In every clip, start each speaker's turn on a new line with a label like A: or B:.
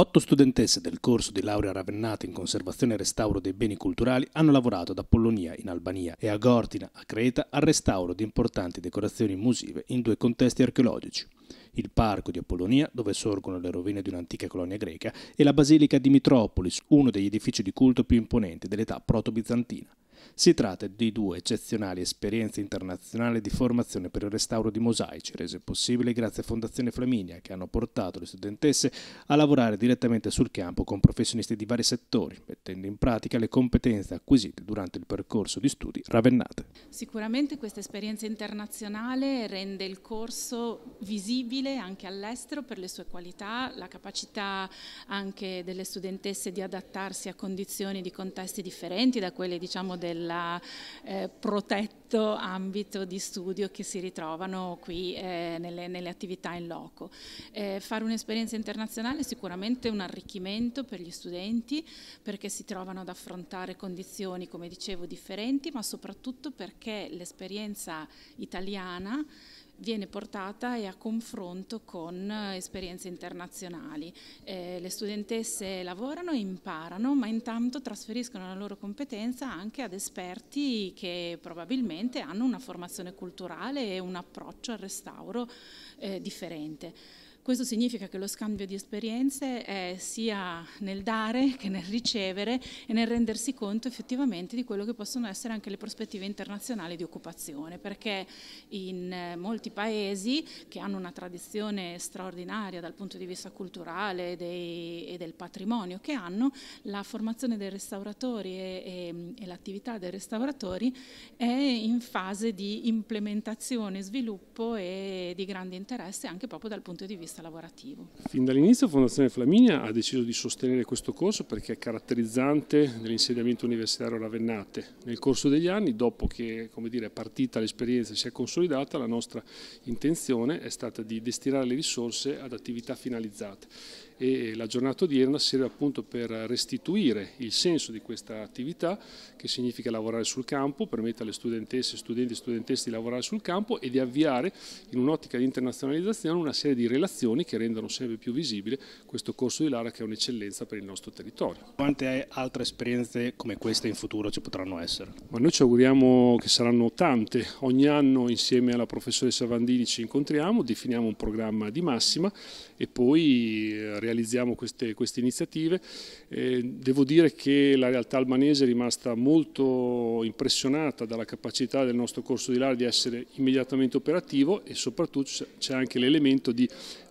A: Otto studentesse del corso di laurea ravennata in conservazione e restauro dei beni culturali hanno lavorato ad Apollonia in Albania e a Gortina a Creta al restauro di importanti decorazioni musive in due contesti archeologici. Il parco di Apollonia, dove sorgono le rovine di un'antica colonia greca, e la basilica di Mitropolis, uno degli edifici di culto più imponenti dell'età proto-bizantina. Si tratta di due eccezionali esperienze internazionali di formazione per il restauro di mosaici, rese possibili grazie a Fondazione Flaminia, che hanno portato le studentesse a lavorare direttamente sul campo con professionisti di vari settori, mettendo in pratica le competenze acquisite durante il percorso di studi ravennate.
B: Sicuramente questa esperienza internazionale rende il corso visibile anche all'estero per le sue qualità, la capacità anche delle studentesse di adattarsi a condizioni di contesti differenti da quelle diciamo del del eh, protetto ambito di studio che si ritrovano qui eh, nelle, nelle, attività in loco. Eh, fare un'esperienza internazionale è sicuramente un arricchimento per gli studenti perché si trovano ad affrontare condizioni, come dicevo, differenti, ma soprattutto perché l'esperienza italiana viene portata e a confronto con eh, esperienze internazionali. Eh, le studentesse lavorano imparano, ma intanto trasferiscono la loro competenza anche ad esperti che probabilmente hanno una formazione culturale e un approccio al restauro eh, differente. Questo significa che lo scambio di esperienze è sia nel dare che nel ricevere e nel rendersi conto effettivamente di quello che possono essere anche le prospettive internazionali di occupazione, perché in eh, molti paesi che hanno una tradizione straordinaria dal punto di vista culturale dei, e del patrimonio che hanno, la formazione dei restauratori e, e l'attività dei restauratori è in fase di implementazione, sviluppo e di grande interesse anche proprio dal punto di vista lavorativo.
C: Fin dall'inizio Fondazione Flaminia ha deciso di sostenere questo corso perché è caratterizzante dell'insediamento universitario Ravennate. Nel corso degli anni, dopo che dire, è partita l'esperienza e si è consolidata, la nostra intenzione è stata di destinare le risorse ad attività finalizzate e la giornata odierna serve appunto per restituire il senso di questa attività che significa lavorare sul campo, permette alle studentesse, studenti e studentesse di lavorare sul campo e di avviare in un'ottica di internazionalizzazione una serie di relazioni che rendano sempre più visibile questo corso di
A: Lara che è un'eccellenza per il nostro territorio. Quante altre esperienze come queste in futuro ci potranno essere?
C: Ma noi ci auguriamo che saranno tante, ogni anno insieme alla professoressa Vandini ci incontriamo, definiamo un programma di massima e poi realizziamo eh, realizziamo queste, queste iniziative. Eh, devo dire che la realtà albanese è rimasta molto impressionata dalla capacità del nostro corso di laurea di essere immediatamente operativo e soprattutto c'è anche l'elemento di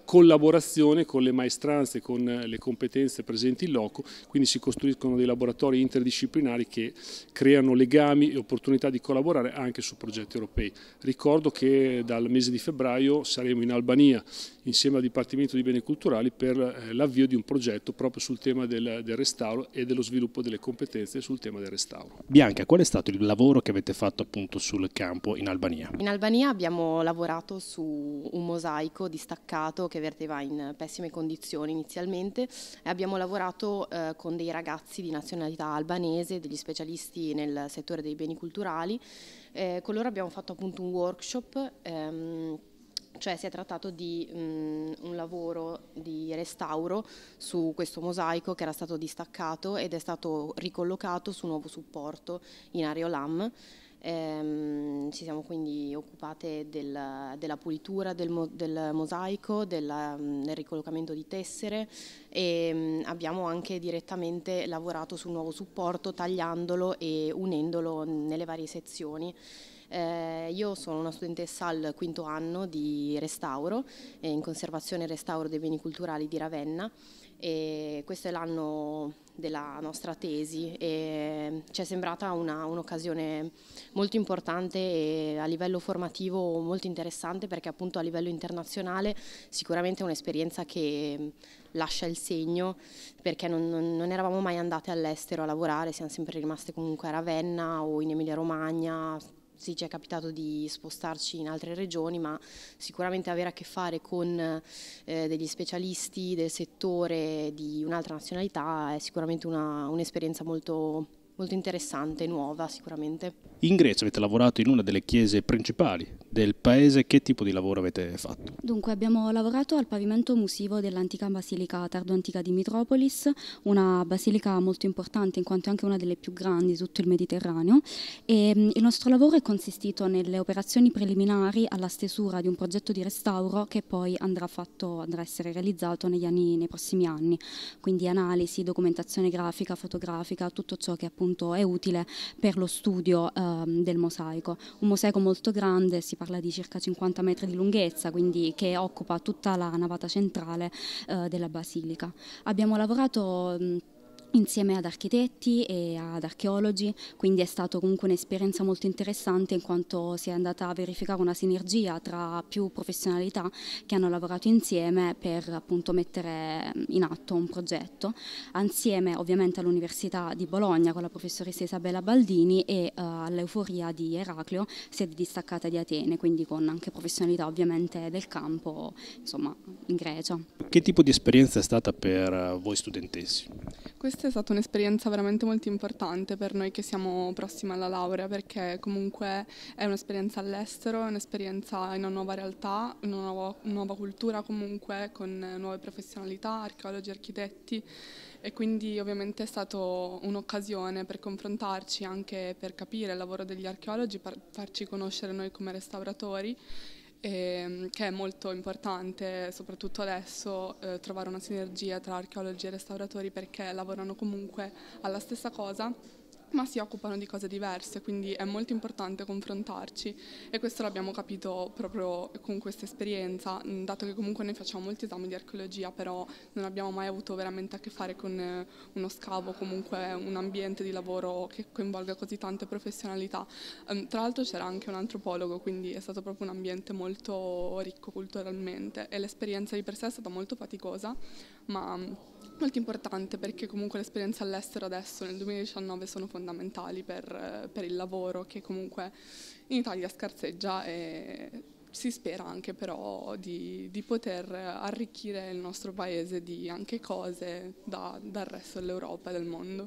C: collaborazione con le maestranze, con le competenze presenti in loco, quindi si costruiscono dei laboratori interdisciplinari che creano legami e opportunità di collaborare anche su progetti europei. Ricordo che dal mese di febbraio saremo in Albania insieme al Dipartimento di Beni Culturali per eh, l'avvio di un progetto proprio sul tema del, del restauro e dello sviluppo delle competenze sul tema del restauro.
A: Bianca, qual è stato il lavoro che avete fatto appunto sul campo in Albania?
D: In Albania abbiamo lavorato su un mosaico distaccato che che verteva in pessime condizioni inizialmente e abbiamo lavorato eh, con dei ragazzi di nazionalità albanese, degli specialisti nel settore dei beni culturali. Eh, con loro abbiamo fatto appunto un workshop. Ehm, cioè si è trattato di um, un lavoro di restauro su questo mosaico che era stato distaccato ed è stato ricollocato su nuovo supporto in Areolam. Ehm, ci siamo quindi occupate del, della pulitura del, mo, del mosaico, della, del ricollocamento di tessere e abbiamo anche direttamente lavorato sul nuovo supporto tagliandolo e unendolo nelle varie sezioni. Eh, io sono una studentessa al quinto anno di restauro, eh, in conservazione e restauro dei beni culturali di Ravenna e questo è l'anno della nostra tesi e eh, ci è sembrata un'occasione molto importante e a livello formativo molto interessante perché appunto a livello internazionale sicuramente è un'esperienza che mm, lascia il segno perché non, non eravamo mai andate all'estero a lavorare, siamo sempre rimaste comunque a Ravenna o in Emilia Romagna, sì, ci è capitato di spostarci in altre regioni, ma sicuramente avere a che fare con eh, degli specialisti del settore di un'altra nazionalità è sicuramente un'esperienza molto molto interessante, nuova
E: sicuramente.
A: In Grecia avete lavorato in una delle chiese principali del paese, che tipo di
E: lavoro avete fatto? Dunque abbiamo lavorato al pavimento musivo dell'antica basilica tardoantica di Mitropolis, una basilica molto importante in quanto è anche una delle più grandi di tutto il Mediterraneo e mm, il nostro lavoro è consistito nelle operazioni preliminari alla stesura di un progetto di restauro che poi andrà, fatto, andrà a essere realizzato negli anni, nei prossimi anni, quindi analisi, documentazione grafica, fotografica, tutto ciò che appunto appunto è utile per lo studio ehm, del mosaico. Un mosaico molto grande, si parla di circa 50 metri di lunghezza, quindi che occupa tutta la navata centrale eh, della basilica. Abbiamo lavorato mh, insieme ad architetti e ad archeologi, quindi è stata comunque un'esperienza molto interessante in quanto si è andata a verificare una sinergia tra più professionalità che hanno lavorato insieme per appunto mettere in atto un progetto, insieme ovviamente all'Università di Bologna con la professoressa Isabella Baldini e uh, all'Euforia di Eracleo, sede distaccata di Atene, quindi con anche professionalità ovviamente del campo, insomma in Grecia.
A: Che tipo di esperienza è stata per eh, voi studentessi?
F: Questa questo è stata un'esperienza veramente molto importante per noi che siamo prossimi alla laurea perché comunque è un'esperienza all'estero, è un'esperienza in una nuova realtà, una nuova, nuova cultura comunque con nuove professionalità, archeologi, architetti e quindi ovviamente è stata un'occasione per confrontarci anche per capire il lavoro degli archeologi, per farci conoscere noi come restauratori e, ehm, che è molto importante, soprattutto adesso, eh, trovare una sinergia tra archeologi e restauratori perché lavorano comunque alla stessa cosa ma si occupano di cose diverse, quindi è molto importante confrontarci e questo l'abbiamo capito proprio con questa esperienza, mm, dato che comunque noi facciamo molti esami di archeologia, però non abbiamo mai avuto veramente a che fare con eh, uno scavo, comunque un ambiente di lavoro che coinvolga così tante professionalità. Ehm, tra l'altro c'era anche un antropologo, quindi è stato proprio un ambiente molto ricco culturalmente e l'esperienza di per sé è stata molto faticosa, ma mm, molto importante perché comunque le esperienze all'estero adesso nel 2019 sono fondamentali per, eh, per, il lavoro che comunque in Italia scarseggia e si spera anche però di, di poter arricchire il nostro paese di anche cose da, dal resto dell'Europa e del mondo.